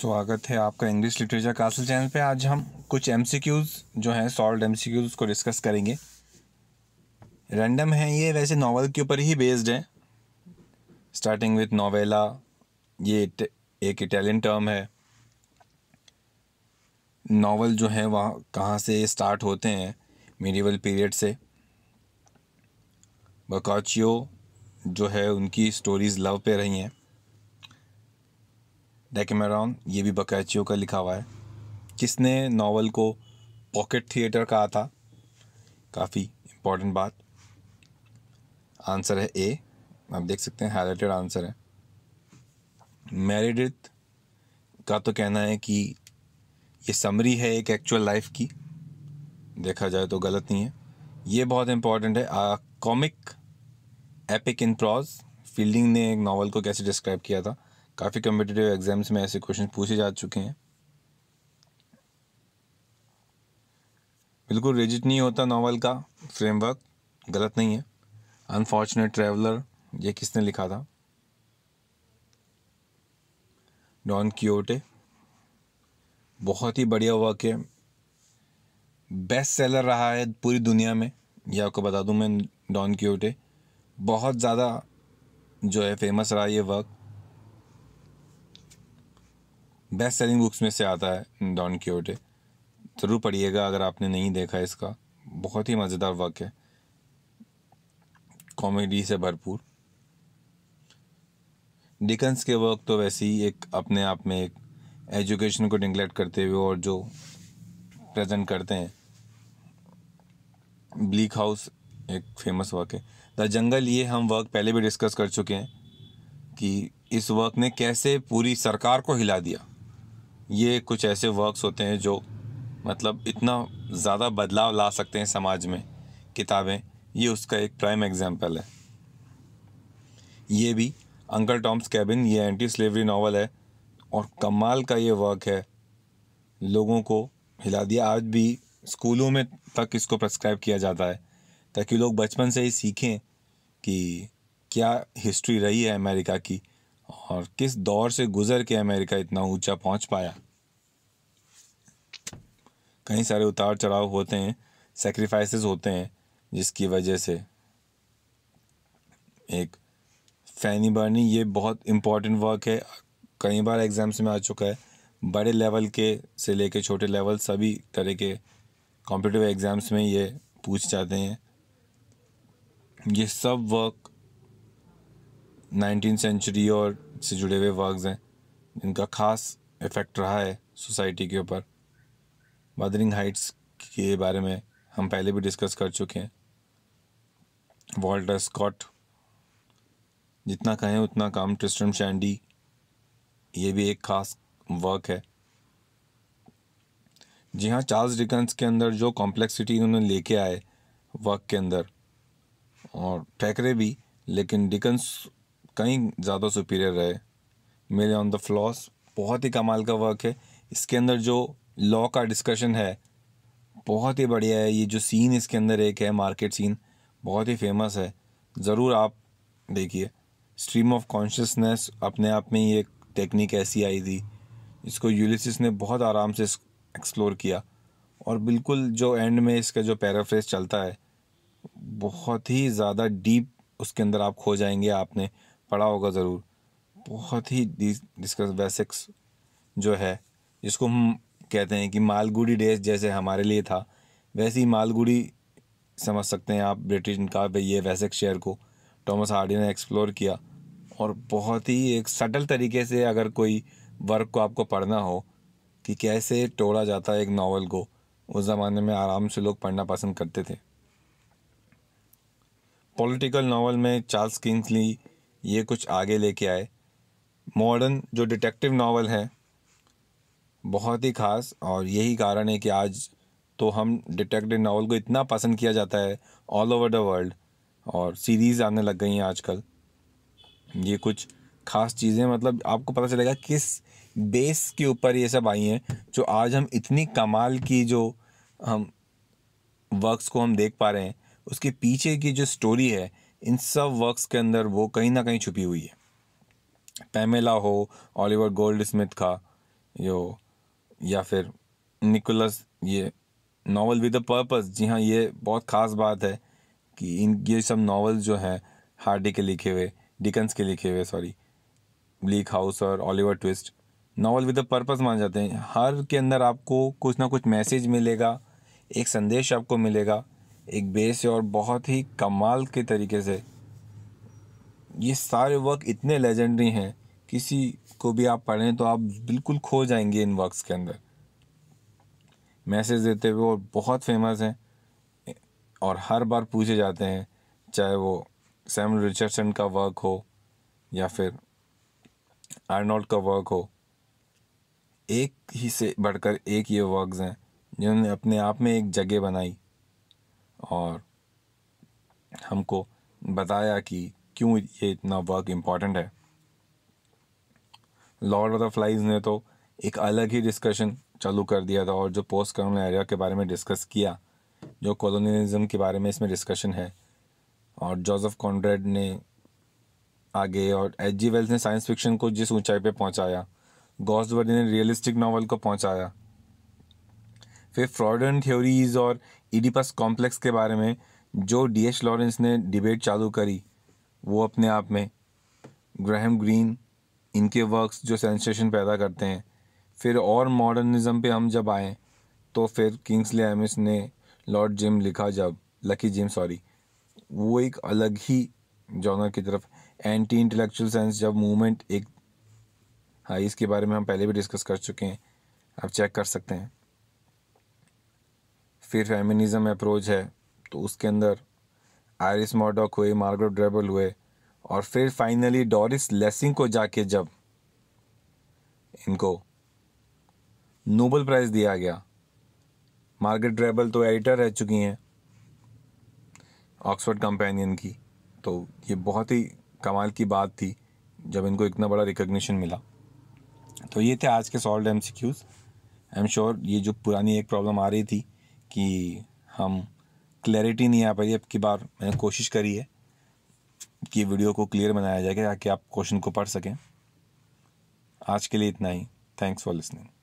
स्वागत है आपका इंग्लिश लिटरेचर कासल चैनल पे आज हम कुछ एम जो हैं सॉल्व एम को डिस्कस करेंगे रैंडम हैं ये वैसे नावल के ऊपर ही बेस्ड हैं स्टार्टिंग विथ नावेला ये एक इटालियन टर्म है नावल जो हैं वहाँ कहाँ से स्टार्ट होते हैं मीडिवल पीरियड से बकाचियो जो है उनकी स्टोरीज़ लव पे रही हैं डेकेमेरॉन ये भी बकैचियो का लिखा हुआ है किसने नावल को पॉकेट थिएटर कहा था काफ़ी इम्पोर्टेंट बात आंसर है ए आप देख सकते हैं हाईलाइटेड आंसर है मैरिडिथ का तो कहना है कि ये समरी है एक एक्चुअल लाइफ की देखा जाए तो गलत नहीं है ये बहुत इंपॉर्टेंट है comic epic in prose Fielding ने एक नावल को कैसे डिस्क्राइब किया था काफ़ी कम्पिटेटिव एग्ज़ाम्स में ऐसे क्वेश्चन पूछे जा चुके हैं बिल्कुल रिजिट नहीं होता नावल का फ्रेमवर्क गलत नहीं है अनफॉर्चुनेट ट्रैवलर ये किसने लिखा था डॉन क्योटे बहुत ही बढ़िया वर्क है बेस्ट सेलर रहा है पूरी दुनिया में ये आपको बता दूं मैं डॉन क्योटे बहुत ज़्यादा जो है फेमस रहा ये वर्क बेस्ट सेलिंग बुक्स में से आता है डॉन क्योटे ज़रूर पढ़िएगा अगर आपने नहीं देखा इसका बहुत ही मज़ेदार वर्क है कॉमेडी से भरपूर डिकन्स के वर्क तो वैसे ही एक अपने आप में एक एजुकेशन को निगलेक्ट करते हुए और जो प्रेजेंट करते हैं ब्लीक हाउस एक फेमस वर्क है द जंगल ये हम वर्क पहले भी डिस्कस कर चुके हैं कि इस वर्क ने कैसे पूरी सरकार को हिला दिया ये कुछ ऐसे वर्क्स होते हैं जो मतलब इतना ज़्यादा बदलाव ला सकते हैं समाज में किताबें ये उसका एक प्राइम एग्जाम्पल है ये भी अंकल टॉम्स कैबिन ये एंटी स्लेवरी नावल है और कमाल का ये वर्क है लोगों को हिला दिया आज भी स्कूलों में तक इसको प्रस्क्राइब किया जाता है ताकि लोग बचपन से ही सीखें कि क्या हिस्ट्री रही है अमेरिका की और किस दौर से गुज़र के अमेरिका इतना ऊंचा पहुंच पाया कई सारे उतार चढ़ाव होते हैं सेक्रीफाइसेस होते हैं जिसकी वजह से एक फैनी बर्नी ये बहुत इम्पॉर्टेंट वर्क है कई बार एग्ज़ाम्स में आ चुका है बड़े लेवल के से लेके छोटे लेवल सभी तरह के कॉम्पिटिटिव एग्ज़ाम्स में ये पूछ जाते हैं ये सब वर्क नाइनटीन सेंचुरी और से जुड़े हुए वर्क्स हैं जिनका ख़ास इफ़ेक्ट रहा है सोसाइटी के ऊपर वदरिंग हाइट्स के बारे में हम पहले भी डिस्कस कर चुके हैं वॉल्टर स्कॉट जितना कहें उतना काम ट्रिस्टम शैंडी ये भी एक ख़ास वर्क है जी हाँ चार्ल्स डिकन्स के अंदर जो कॉम्प्लेक्सिटी उन्होंने लेके आए वर्क के अंदर और ठहकरे भी लेकिन डिकन्स कहीं ज़्यादा सुपीरियर रहे मेरे ऑन द फ्लॉस बहुत ही कमाल का वर्क है इसके अंदर जो लॉ का डिस्कशन है बहुत ही बढ़िया है ये जो सीन इसके अंदर एक है मार्केट सीन बहुत ही फेमस है ज़रूर आप देखिए स्ट्रीम ऑफ कॉन्शियसनेस अपने आप में ही एक टेक्निक ऐसी आई थी इसको यूलिसिस ने बहुत आराम से एक्सप्लोर किया और बिल्कुल जो एंड में इसका जो पैराफ्रेज चलता है बहुत ही ज़्यादा डीप उसके अंदर आप खो जाएंगे आपने पढ़ा होगा ज़रूर बहुत ही डिस्कस बेसिक्स जो है जिसको हम कहते हैं कि मालगुडी डेज जैसे हमारे लिए था वैसे ही मालगुडी समझ सकते हैं आप ब्रिटिश का पे ये वैसेक शेयर को टॉमस हार्डी ने एक्सप्लोर किया और बहुत ही एक सटल तरीके से अगर कोई वर्क को आपको पढ़ना हो कि कैसे तोड़ा जाता है एक नावल को उस ज़माने में आराम से लोग पढ़ना पसंद करते थे पॉलिटिकल नावल में चार्ल्स किंग्सली ये कुछ आगे लेके आए मॉडर्न जो डिटेक्टिव नावल है बहुत ही ख़ास और यही कारण है कि आज तो हम डिटेक्टिव नावल को इतना पसंद किया जाता है ऑल ओवर द वर्ल्ड और सीरीज़ आने लग गई हैं आजकल ये कुछ ख़ास चीज़ें मतलब आपको पता चलेगा किस बेस के ऊपर ये सब आई हैं जो आज हम इतनी कमाल की जो हम वर्क्स को हम देख पा रहे हैं उसके पीछे की जो स्टोरी है इन सब वर्क्स के अंदर वो कहीं ना कहीं छुपी हुई है पैमेला हो ऑलिवर गोल्ड स्मिथ का जो या फिर निकोलस ये नावल विद अ पर्पस जी हाँ ये बहुत ख़ास बात है कि इन ये सब नावल जो हैं हार्डी के लिखे हुए डिकन्स के लिखे हुए सॉरी लीक हाउस और Oliver Twist novel with a purpose मान जाते हैं हर के अंदर आपको कुछ ना कुछ मैसेज मिलेगा एक संदेश आपको मिलेगा एक बेस है और बहुत ही कमाल के तरीके से ये सारे वर्क इतने लेजेंडरी हैं किसी को भी आप पढ़ें तो आप बिल्कुल खो जाएंगे इन वर्क्स के अंदर मैसेज देते हुए और बहुत फेमस हैं और हर बार पूछे जाते हैं चाहे वो सैम रिचर्डसन का वर्क हो या फिर आर्नोल्ड का वर्क हो एक ही से बढ़कर एक ये वर्क्स हैं जिन्होंने अपने आप में एक जगह बनाई और हमको बताया कि क्यों ये इतना वर्क इम्पॉर्टेंट है लॉर्ड ऑफ द फ्लाइज ने तो एक अलग ही डिस्कशन चालू कर दिया था और जो पोस्ट कॉलोनियल एरिया के बारे में डिस्कस किया जो कॉलोनियलिज्म के बारे में इसमें डिस्कशन है और जोसेफ कॉन्ड्रेड ने आगे और एच जी वेल्स ने साइंस फिक्शन को जिस ऊंचाई पे पहुंचाया गॉस्वर्डी ने रियलिस्टिक नावल को पहुंचाया फिर फ्रॉडन थ्योरीज और ईडीपस कॉम्प्लेक्स के बारे में जो डी एच लॉरेंस ने डिबेट चालू करी वो अपने आप में ग्रहम ग्रीन इनके वर्क्स जो सेंसेशन पैदा करते हैं फिर और मॉडर्निज़म पे हम जब आए तो फिर किंग्सले एमिस ने लॉर्ड जिम लिखा जब लकी जिम सॉरी वो एक अलग ही जॉनर की तरफ एंटी इंटेलेक्चुअल सेंस जब मूवमेंट एक हाँ इसके बारे में हम पहले भी डिस्कस कर चुके हैं आप चेक कर सकते हैं फिर फेमिनिज़म अप्रोच है तो उसके अंदर आयरिस मॉडॉक हुए मार्गरेट ड्रेबल हुए और फिर फाइनली डॉरिस लेसिंग को जाके जब इनको नोबल प्राइज़ दिया गया मार्गरेट ड्रेबल तो एडिटर रह चुकी हैं ऑक्सफोर्ड कंपेनियन की तो ये बहुत ही कमाल की बात थी जब इनको इतना बड़ा रिकग्निशन मिला तो ये थे आज के solved M C Qs I am sure ये जो पुरानी एक प्रॉब्लम आ रही थी कि हम क्लैरिटी नहीं आ पाई अब की बार मैंने कोशिश करी है कि वीडियो को क्लियर बनाया जाएगा ताकि आप क्वेश्चन को पढ़ सकें आज के लिए इतना ही थैंक्स फॉर लिसनिंग